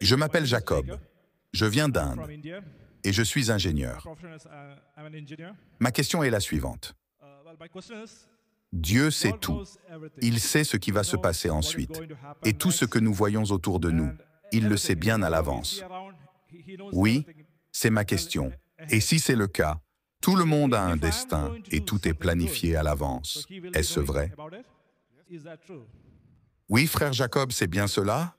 Je m'appelle Jacob, je viens d'Inde et je suis ingénieur. Ma question est la suivante. Dieu sait tout. Il sait ce qui va se passer ensuite. Et tout ce que nous voyons autour de nous, il le sait bien à l'avance. Oui, c'est ma question. Et si c'est le cas, tout le monde a un destin et tout est planifié à l'avance. Est-ce vrai Oui, frère Jacob, c'est bien cela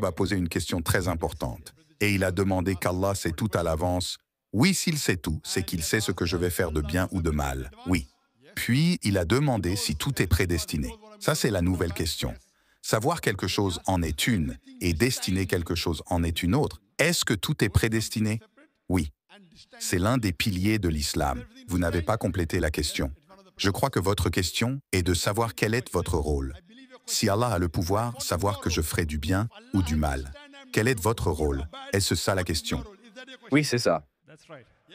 va poser une question très importante. Et il a demandé qu'Allah sait tout à l'avance. Oui, s'il sait tout, c'est qu'il sait ce que je vais faire de bien ou de mal. Oui. Puis, il a demandé si tout est prédestiné. Ça, c'est la nouvelle question. Savoir quelque chose en est une, et destiner quelque chose en est une autre. Est-ce que tout est prédestiné Oui. C'est l'un des piliers de l'islam. Vous n'avez pas complété la question. Je crois que votre question est de savoir quel est votre rôle. Si Allah a le pouvoir, savoir que je ferai du bien ou du mal. Quel est votre rôle Est-ce ça la question Oui, c'est ça.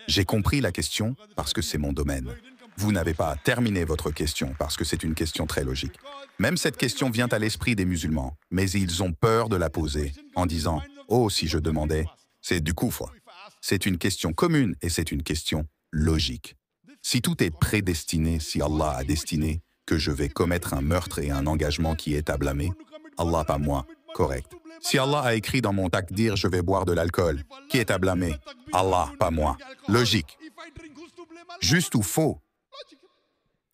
J'ai compris la question parce que c'est mon domaine. Vous n'avez pas terminé votre question parce que c'est une question très logique. Même cette question vient à l'esprit des musulmans, mais ils ont peur de la poser en disant ⁇ Oh, si je demandais, c'est du coup C'est une question commune et c'est une question logique. Si tout est prédestiné, si Allah a destiné, que je vais commettre un meurtre et un engagement qui est à blâmer Allah pas moi, correct. Si Allah a écrit dans mon dire je vais boire de l'alcool », qui est à blâmer Allah, pas moi. Logique. Juste ou faux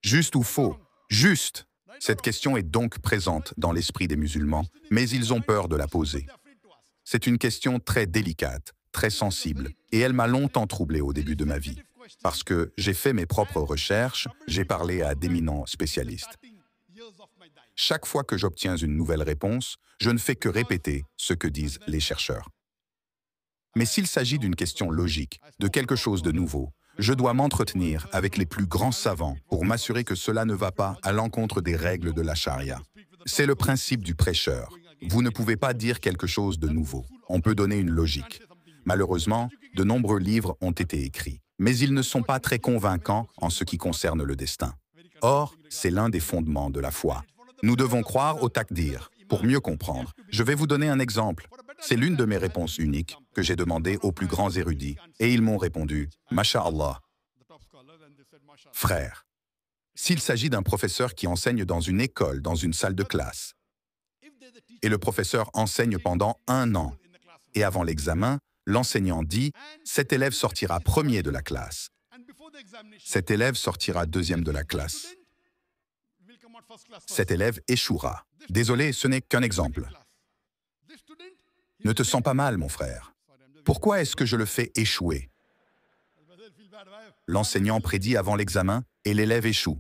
Juste ou faux Juste Cette question est donc présente dans l'esprit des musulmans, mais ils ont peur de la poser. C'est une question très délicate, très sensible, et elle m'a longtemps troublé au début de ma vie parce que j'ai fait mes propres recherches, j'ai parlé à d'éminents spécialistes. Chaque fois que j'obtiens une nouvelle réponse, je ne fais que répéter ce que disent les chercheurs. Mais s'il s'agit d'une question logique, de quelque chose de nouveau, je dois m'entretenir avec les plus grands savants pour m'assurer que cela ne va pas à l'encontre des règles de la charia. C'est le principe du prêcheur. Vous ne pouvez pas dire quelque chose de nouveau. On peut donner une logique. Malheureusement, de nombreux livres ont été écrits mais ils ne sont pas très convaincants en ce qui concerne le destin. Or, c'est l'un des fondements de la foi. Nous devons croire au takdir. Pour mieux comprendre, je vais vous donner un exemple. C'est l'une de mes réponses uniques que j'ai demandé aux plus grands érudits, et ils m'ont répondu « Masha'Allah ». Frère, s'il s'agit d'un professeur qui enseigne dans une école, dans une salle de classe, et le professeur enseigne pendant un an, et avant l'examen, l'enseignant dit « Cet élève sortira premier de la classe. Cet élève sortira deuxième de la classe. Cet élève échouera. Désolé, ce n'est qu'un exemple. Ne te sens pas mal, mon frère. Pourquoi est-ce que je le fais échouer L'enseignant prédit avant l'examen et l'élève échoue.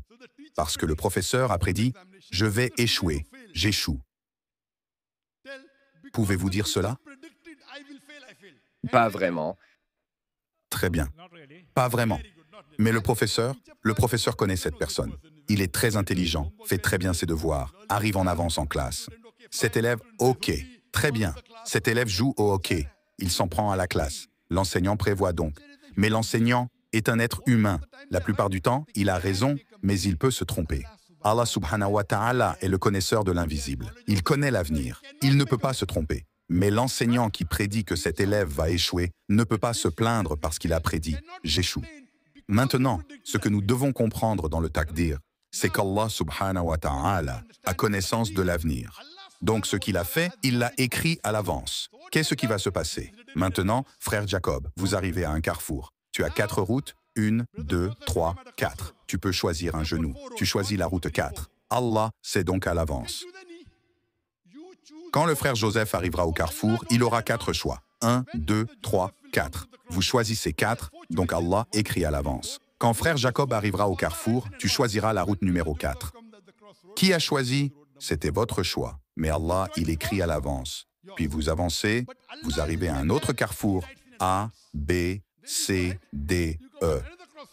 Parce que le professeur a prédit « Je vais échouer, j'échoue ». Pouvez-vous dire cela pas vraiment. Très bien. Pas vraiment. Mais le professeur, le professeur connaît cette personne. Il est très intelligent, fait très bien ses devoirs, arrive en avance en classe. Cet élève, OK, très bien. Cet élève joue au hockey. Il s'en prend à la classe. L'enseignant prévoit donc. Mais l'enseignant est un être humain. La plupart du temps, il a raison, mais il peut se tromper. Allah subhanahu wa ta'ala est le connaisseur de l'invisible. Il connaît l'avenir. Il ne peut pas se tromper. Mais l'enseignant qui prédit que cet élève va échouer ne peut pas se plaindre parce qu'il a prédit ⁇ J'échoue ⁇ Maintenant, ce que nous devons comprendre dans le takdir, c'est qu'Allah subhanahu wa ta'ala a connaissance de l'avenir. Donc ce qu'il a fait, il l'a écrit à l'avance. Qu'est-ce qui va se passer Maintenant, frère Jacob, vous arrivez à un carrefour. Tu as quatre routes, une, deux, trois, quatre. Tu peux choisir un genou. Tu choisis la route 4. Allah sait donc à l'avance quand le frère Joseph arrivera au carrefour, il aura quatre choix. Un, deux, trois, quatre. Vous choisissez quatre, donc Allah écrit à l'avance. Quand frère Jacob arrivera au carrefour, tu choisiras la route numéro 4. Qui a choisi C'était votre choix. Mais Allah, il écrit à l'avance. Puis vous avancez, vous arrivez à un autre carrefour. A, B, C, D, E.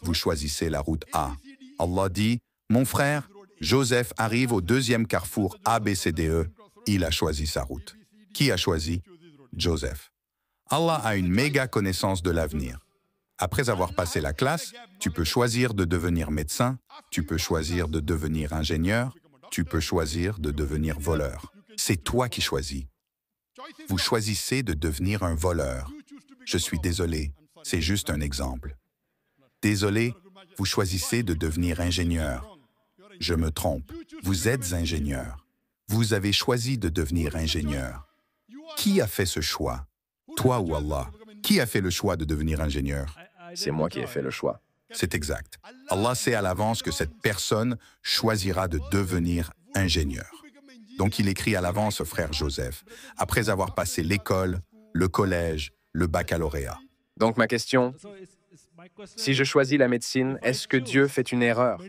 Vous choisissez la route A. Allah dit, mon frère, Joseph arrive au deuxième carrefour A, B, C, D, E il a choisi sa route. Qui a choisi Joseph. Allah a une méga connaissance de l'avenir. Après avoir passé la classe, tu peux choisir de devenir médecin, tu peux choisir de devenir ingénieur, tu peux choisir de devenir voleur. C'est toi qui choisis. Vous choisissez de devenir un voleur. Je suis désolé, c'est juste un exemple. Désolé, vous choisissez de devenir ingénieur. Je me trompe, vous êtes ingénieur vous avez choisi de devenir ingénieur. Qui a fait ce choix Toi ou Allah Qui a fait le choix de devenir ingénieur C'est moi qui ai fait le choix. C'est exact. Allah sait à l'avance que cette personne choisira de devenir ingénieur. Donc il écrit à l'avance frère Joseph, après avoir passé l'école, le collège, le baccalauréat. Donc ma question, si je choisis la médecine, est-ce que Dieu fait une erreur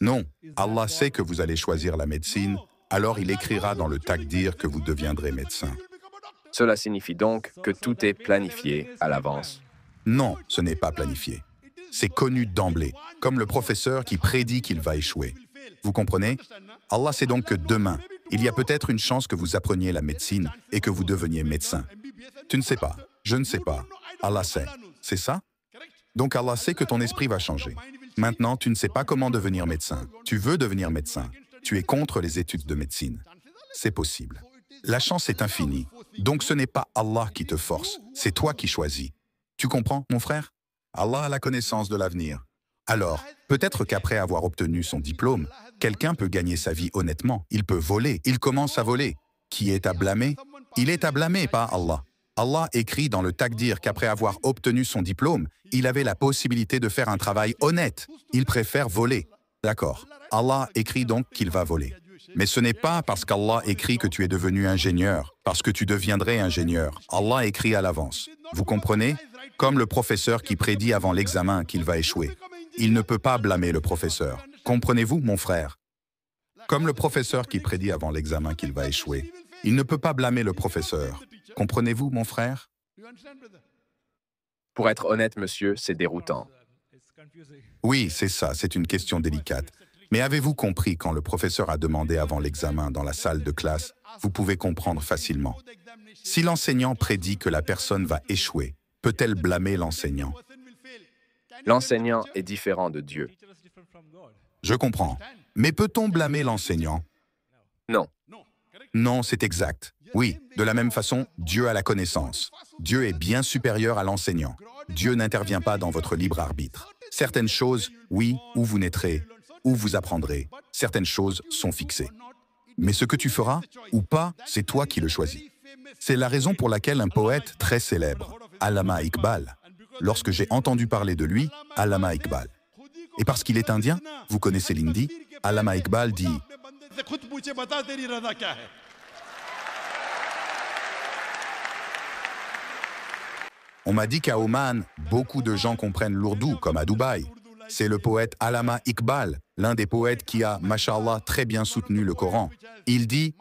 Non, Allah sait que vous allez choisir la médecine alors il écrira dans le dire que vous deviendrez médecin. Cela signifie donc que tout est planifié à l'avance. Non, ce n'est pas planifié. C'est connu d'emblée, comme le professeur qui prédit qu'il va échouer. Vous comprenez Allah sait donc que demain, il y a peut-être une chance que vous appreniez la médecine et que vous deveniez médecin. Tu ne sais pas, je ne sais pas. Allah sait. C'est ça Donc Allah sait que ton esprit va changer. Maintenant, tu ne sais pas comment devenir médecin. Tu veux devenir médecin. Tu es contre les études de médecine. C'est possible. La chance est infinie. Donc ce n'est pas Allah qui te force, c'est toi qui choisis. Tu comprends, mon frère Allah a la connaissance de l'avenir. Alors, peut-être qu'après avoir obtenu son diplôme, quelqu'un peut gagner sa vie honnêtement. Il peut voler, il commence à voler. Qui est à blâmer Il est à blâmer, pas Allah. Allah écrit dans le Takdir qu'après avoir obtenu son diplôme, il avait la possibilité de faire un travail honnête. Il préfère voler. D'accord. Allah écrit donc qu'il va voler. Mais ce n'est pas parce qu'Allah écrit que tu es devenu ingénieur, parce que tu deviendrais ingénieur. Allah écrit à l'avance. Vous comprenez Comme le professeur qui prédit avant l'examen qu'il va échouer. Il ne peut pas blâmer le professeur. Comprenez-vous, mon frère Comme le professeur qui prédit avant l'examen qu'il va échouer. Il ne peut pas blâmer le professeur. Comprenez-vous, mon frère Pour être honnête, monsieur, c'est déroutant. Oui, c'est ça, c'est une question délicate. Mais avez-vous compris quand le professeur a demandé avant l'examen dans la salle de classe, vous pouvez comprendre facilement. Si l'enseignant prédit que la personne va échouer, peut-elle blâmer l'enseignant L'enseignant est différent de Dieu. Je comprends. Mais peut-on blâmer l'enseignant Non. Non, c'est exact. Oui, de la même façon, Dieu a la connaissance. Dieu est bien supérieur à l'enseignant. Dieu n'intervient pas dans votre libre arbitre. Certaines choses, oui, où vous naîtrez, où vous apprendrez, certaines choses sont fixées. Mais ce que tu feras, ou pas, c'est toi qui le choisis. C'est la raison pour laquelle un poète très célèbre, Alama Iqbal, lorsque j'ai entendu parler de lui, Alama Iqbal. Et parce qu'il est indien, vous connaissez l'Indi, Alama Iqbal dit On m'a dit qu'à Oman, beaucoup de gens comprennent l'ourdou, comme à Dubaï. C'est le poète Alama Iqbal, l'un des poètes qui a, mashallah, très bien soutenu le Coran. Il dit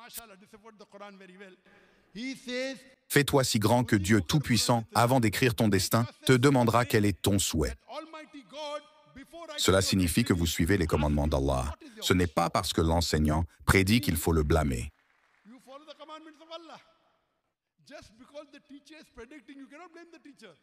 Fais-toi si grand que Dieu Tout-Puissant, avant d'écrire ton destin, te demandera quel est ton souhait. Cela signifie que vous suivez les commandements d'Allah. Ce n'est pas parce que l'enseignant prédit qu'il faut le blâmer. Just because the teacher is predicting, you cannot blame the teacher.